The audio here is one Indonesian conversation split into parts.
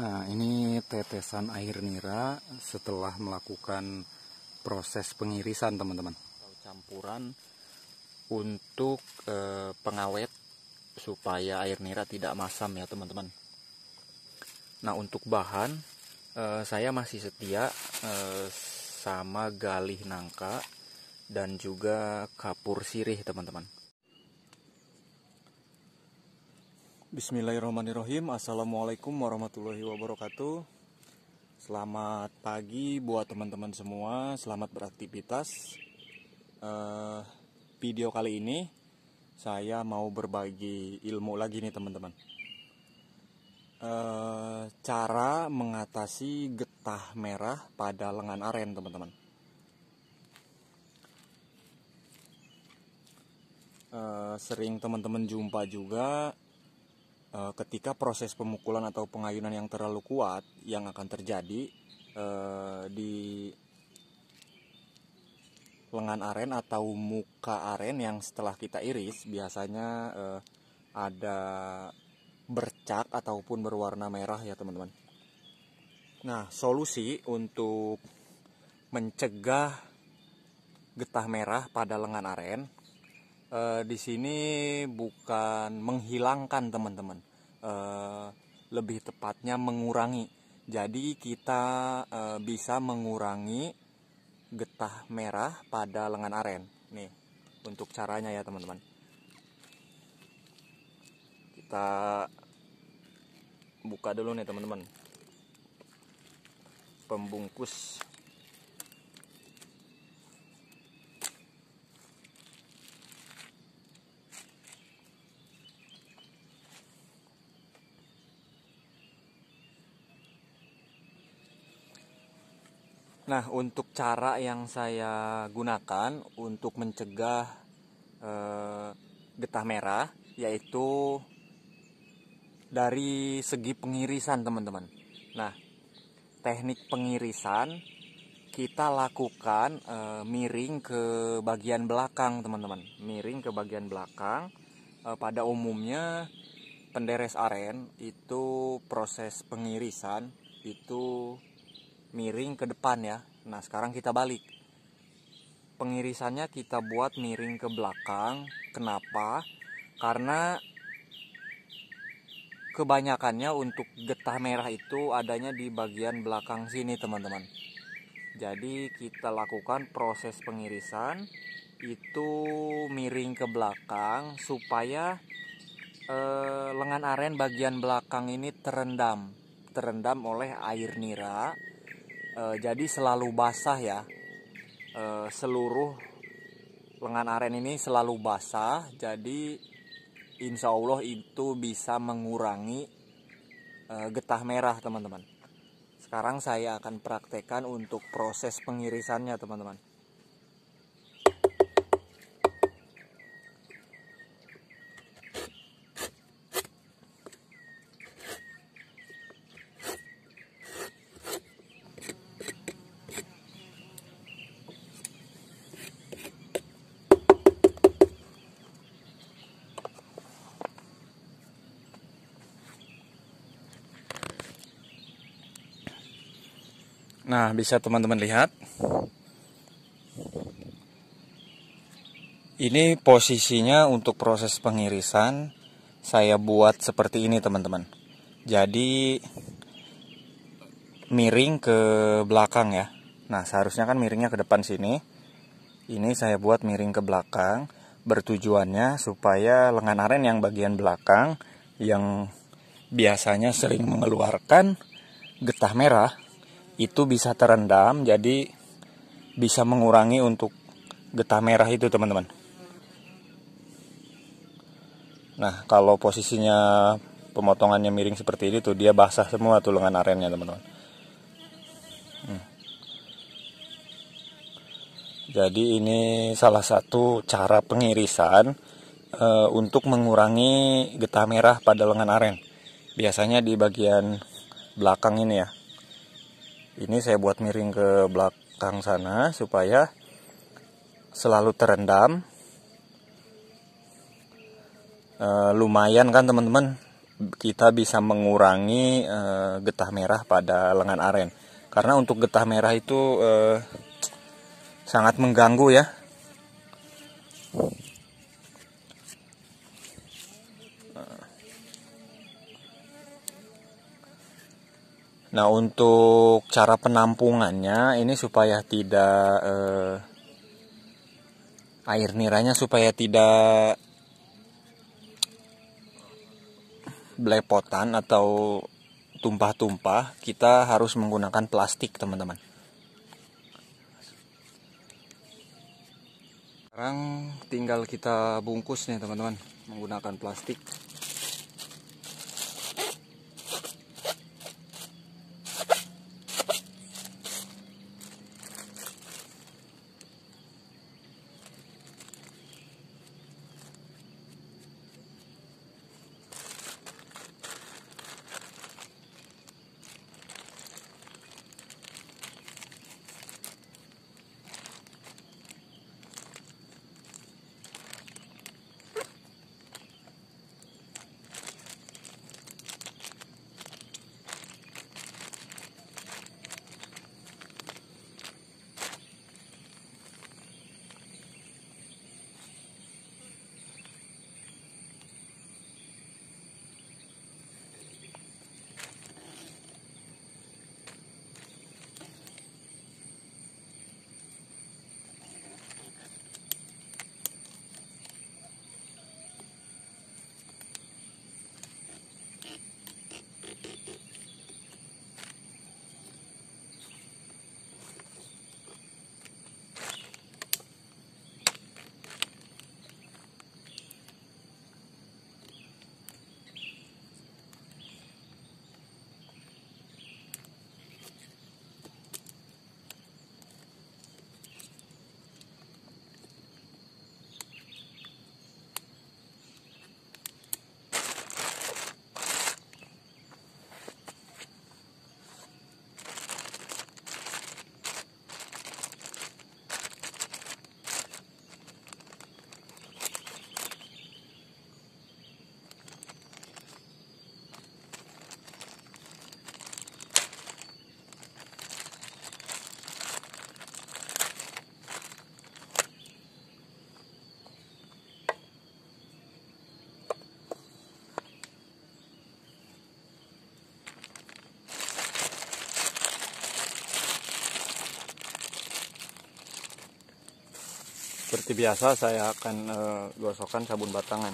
Nah, ini tetesan air nira setelah melakukan proses pengirisan, teman-teman. Campuran untuk e, pengawet supaya air nira tidak masam ya, teman-teman. Nah, untuk bahan e, saya masih setia e, sama galih nangka dan juga kapur sirih, teman-teman. Bismillahirrahmanirrahim Assalamualaikum warahmatullahi wabarakatuh Selamat pagi buat teman-teman semua Selamat beraktivitas uh, Video kali ini Saya mau berbagi ilmu lagi nih teman-teman uh, Cara mengatasi getah merah pada lengan aren teman-teman uh, Sering teman-teman jumpa juga Eh, ketika proses pemukulan atau pengayunan yang terlalu kuat yang akan terjadi eh, di lengan aren atau muka aren yang setelah kita iris biasanya eh, ada bercak ataupun berwarna merah ya teman-teman. Nah solusi untuk mencegah getah merah pada lengan aren e, di sini bukan menghilangkan teman-teman, e, lebih tepatnya mengurangi. Jadi kita e, bisa mengurangi getah merah pada lengan aren. Nih, untuk caranya ya teman-teman. Kita buka dulu nih teman-teman. Pembungkus Nah, untuk cara yang saya gunakan untuk mencegah e, getah merah yaitu dari segi pengirisan, teman-teman. Nah, teknik pengirisan kita lakukan e, miring ke bagian belakang, teman-teman. Miring ke bagian belakang. E, pada umumnya penderes aren itu proses pengirisan itu miring ke depan ya. Nah, sekarang kita balik. Pengirisannya kita buat miring ke belakang. Kenapa? Karena kebanyakannya untuk getah merah itu adanya di bagian belakang sini, teman-teman. Jadi, kita lakukan proses pengirisan itu miring ke belakang supaya eh, lengan aren bagian belakang ini terendam terendam oleh air nira e, jadi selalu basah ya e, seluruh lengan aren ini selalu basah jadi insya Allah itu bisa mengurangi e, getah merah teman-teman sekarang saya akan praktekkan untuk proses pengirisannya teman-teman Nah, bisa teman-teman lihat. Ini posisinya untuk proses pengirisan saya buat seperti ini, teman-teman. Jadi miring ke belakang ya. Nah, seharusnya kan miringnya ke depan sini. Ini saya buat miring ke belakang bertujuannya supaya lengan aren yang bagian belakang yang biasanya sering mengeluarkan getah merah itu bisa terendam jadi bisa mengurangi untuk getah merah itu teman-teman nah kalau posisinya pemotongannya miring seperti ini tuh dia basah semua tuh lengan arennya teman-teman hmm. jadi ini salah satu cara pengirisan e, untuk mengurangi getah merah pada lengan aren biasanya di bagian belakang ini ya ini saya buat miring ke belakang sana supaya selalu terendam e, lumayan kan teman-teman kita bisa mengurangi e, getah merah pada lengan aren karena untuk getah merah itu e, sangat mengganggu ya Nah untuk cara penampungannya ini supaya tidak eh, air niranya supaya tidak belepotan atau tumpah-tumpah kita harus menggunakan plastik teman-teman. Sekarang tinggal kita bungkus nih teman-teman menggunakan plastik. seperti biasa saya akan uh, eh, gosokkan sabun batangan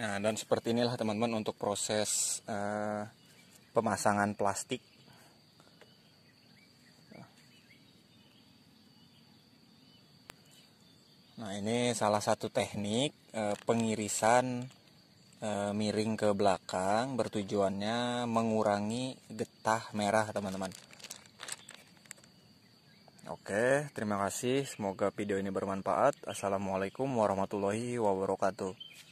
Nah, dan seperti inilah teman-teman untuk proses uh, pemasangan plastik. Nah, ini salah satu teknik uh, pengirisan uh, miring ke belakang bertujuannya mengurangi getah merah, teman-teman. Oke, terima kasih. Semoga video ini bermanfaat. Assalamualaikum warahmatullahi wabarakatuh.